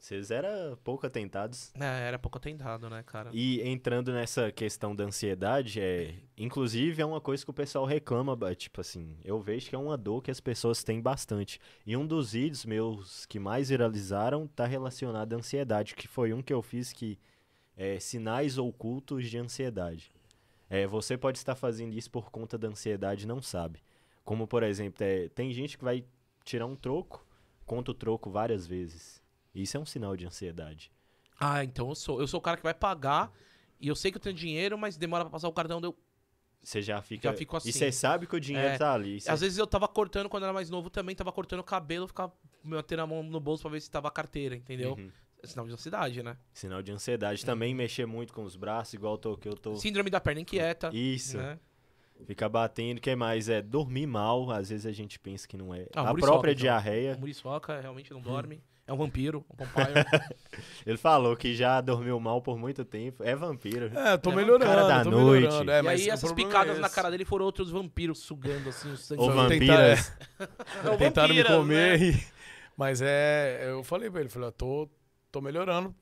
Vocês eram pouco atentados. É, era pouco atentado, né, cara? E entrando nessa questão da ansiedade, é, inclusive é uma coisa que o pessoal reclama, tipo assim, eu vejo que é uma dor que as pessoas têm bastante. E um dos vídeos meus que mais viralizaram tá relacionado à ansiedade, que foi um que eu fiz que é sinais ocultos de ansiedade. É, você pode estar fazendo isso por conta da ansiedade, não sabe. Como por exemplo, é, tem gente que vai tirar um troco, conta o troco várias vezes. Isso é um sinal de ansiedade. Ah, então eu sou. Eu sou o cara que vai pagar e eu sei que eu tenho dinheiro, mas demora para passar o cartão, eu Você já fica. Já fico assim. E você sabe que o dinheiro é, tá ali. Cê... Às vezes eu tava cortando, quando era mais novo também, tava cortando o cabelo, ficava metendo a mão no bolso pra ver se tava a carteira, entendeu? Uhum. É sinal de ansiedade, né? Sinal de ansiedade. Também uhum. mexer muito com os braços, igual tô, que eu tô. Síndrome da perna inquieta. Isso. Né? Ficar batendo, o que é mais? É dormir mal, às vezes a gente pensa que não é. Ah, a própria soca, então. diarreia. Então. Muriçoca realmente não hum. dorme. É um vampiro, um vampiro. Ele falou que já dormiu mal por muito tempo. É vampiro. É, tô é melhorando. Cara da noite. É, mas e aí essas picadas é na cara dele foram outros vampiros sugando assim o sangue. Ou vampiras. é, tentaram me comer. Né? E, mas é, eu falei pra ele, falei, tô, tô melhorando,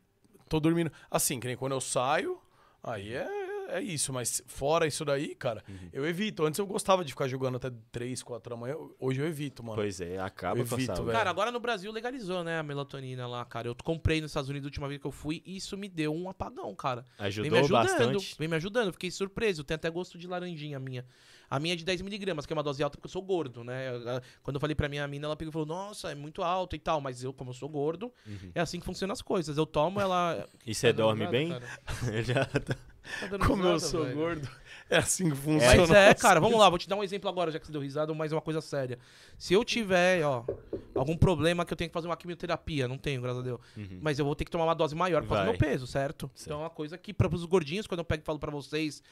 tô dormindo. Assim, que nem quando eu saio, aí é é isso, mas fora isso daí, cara, uhum. eu evito. Antes eu gostava de ficar jogando até 3, 4 da manhã. Hoje eu evito, mano. Pois é, acaba eu evito, velho. Cara, agora no Brasil legalizou, né, a melatonina lá, cara. Eu comprei nos Estados Unidos a última vez que eu fui e isso me deu um apagão, cara. Ajudou vem me ajudando, bastante. Vem me ajudando, fiquei surpreso. Tem até gosto de laranjinha minha. A minha é de 10 miligramas, que é uma dose alta porque eu sou gordo, né? Quando eu falei pra minha mina, ela pegou e falou, nossa, é muito alta e tal. Mas eu, como eu sou gordo, uhum. é assim que funcionam as coisas. Eu tomo, ela... e você tá dorme nada, bem? Já... Tá- Tá Como risada, eu sou velho. gordo, é assim que funciona. Mas é, assim cara, vamos lá, vou te dar um exemplo agora, já que você deu risada, mas é uma coisa séria. Se eu tiver, ó, algum problema que eu tenho que fazer uma quimioterapia, não tenho, graças a Deus, uhum. mas eu vou ter que tomar uma dose maior por causa do meu peso, certo? certo? Então é uma coisa que, para os gordinhos, quando eu pego e falo para vocês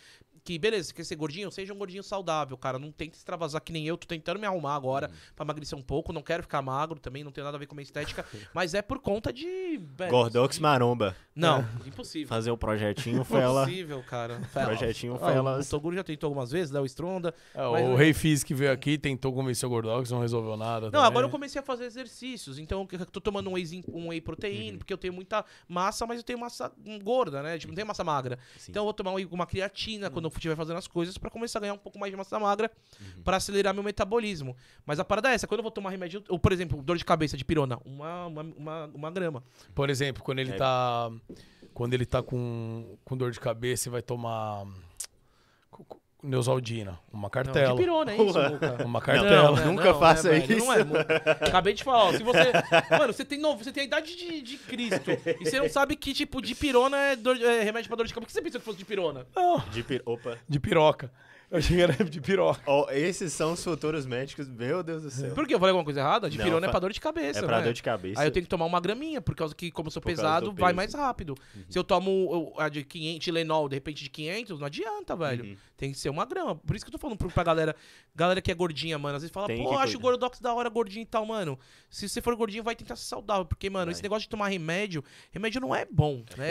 que, beleza, você quer ser gordinho, seja um gordinho saudável, cara, não tente extravasar que nem eu, tô tentando me arrumar agora uhum. pra emagrecer um pouco, não quero ficar magro também, não tem nada a ver com a minha estética, mas é por conta de... Gordox maromba. Não, é. impossível. Fazer o projetinho foi ela incrível, cara. Projetinho ah, Felas. o Toguro já tentou algumas vezes, Léo Stronda. É, o Rei Fiz que veio aqui, tentou convencer o Gordox, não resolveu nada. Não, também. agora eu comecei a fazer exercícios. Então, eu tô tomando um whey, um whey proteína, uhum. porque eu tenho muita massa, mas eu tenho massa gorda, né? Tipo, não tenho massa magra. Sim. Então, eu vou tomar uma creatina uhum. quando eu uhum. estiver fazendo as coisas para começar a ganhar um pouco mais de massa magra, uhum. para acelerar meu metabolismo. Mas a parada é essa, quando eu vou tomar remédio, ou, por exemplo, dor de cabeça de pirona, uma, uma, uma, uma grama. Por exemplo, quando ele é. tá. Quando ele tá com, com dor de cabeça e vai tomar Neusaldina, uma cartela. Não, de pirona, é isso, Uma cartela. Não, não, nunca faça é, isso. Não é, Acabei de falar, ó, se você... Mano, você tem, novo, você tem a idade de, de Cristo e você não sabe que tipo de pirona é, dor, é remédio pra dor de cabeça. Por que você pensou que fosse de pirona? Não. De Opa. De piroca. Eu achei que era de piroca. Oh, esses são os futuros médicos, meu Deus do céu. Por que? Eu falei alguma coisa errada? De pirona é pra dor de cabeça. É pra né? dor de cabeça. Aí eu tenho que tomar uma graminha, por causa que, como eu sou por pesado, vai mais rápido. Uhum. Se eu tomo a de 500, Lenol, de repente de 500, não adianta, velho. Uhum. Tem que ser ser uma grama. Por isso que eu tô falando pra galera, galera que é gordinha, mano. Às vezes fala, Tem pô, acho o gordox da hora, gordinho e tal, mano. Se você for gordinho, vai tentar ser saudável. Porque, mano, Vai. esse negócio de tomar remédio, remédio não é bom, né?